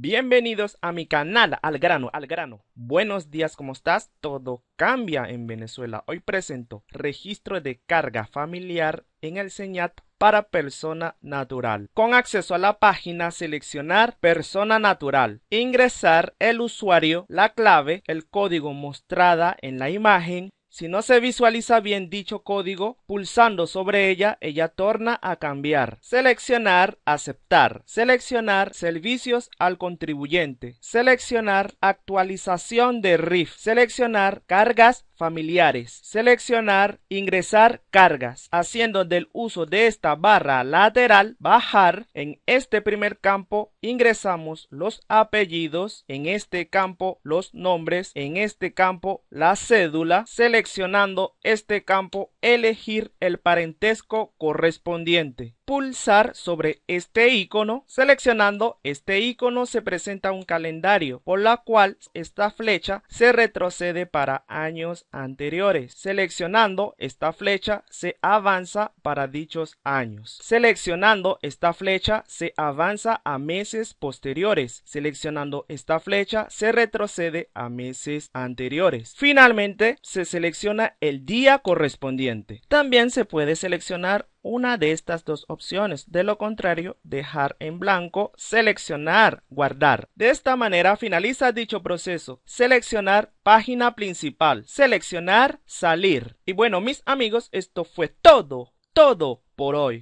Bienvenidos a mi canal, al grano, al grano. Buenos días, ¿cómo estás? Todo cambia en Venezuela. Hoy presento registro de carga familiar en el señat para persona natural. Con acceso a la página, seleccionar persona natural, ingresar el usuario, la clave, el código mostrada en la imagen si no se visualiza bien dicho código, pulsando sobre ella, ella torna a cambiar. Seleccionar Aceptar. Seleccionar Servicios al contribuyente. Seleccionar Actualización de RIF. Seleccionar Cargas familiares. Seleccionar, ingresar cargas, haciendo del uso de esta barra lateral, bajar. En este primer campo ingresamos los apellidos, en este campo los nombres, en este campo la cédula, seleccionando este campo elegir el parentesco correspondiente. Pulsar sobre este icono, seleccionando este icono se presenta un calendario, por la cual esta flecha se retrocede para años anteriores. Seleccionando esta flecha se avanza para dichos años. Seleccionando esta flecha se avanza a meses posteriores. Seleccionando esta flecha se retrocede a meses anteriores. Finalmente se selecciona el día correspondiente también se puede seleccionar una de estas dos opciones. De lo contrario, dejar en blanco, seleccionar, guardar. De esta manera finaliza dicho proceso. Seleccionar página principal, seleccionar, salir. Y bueno, mis amigos, esto fue todo, todo por hoy.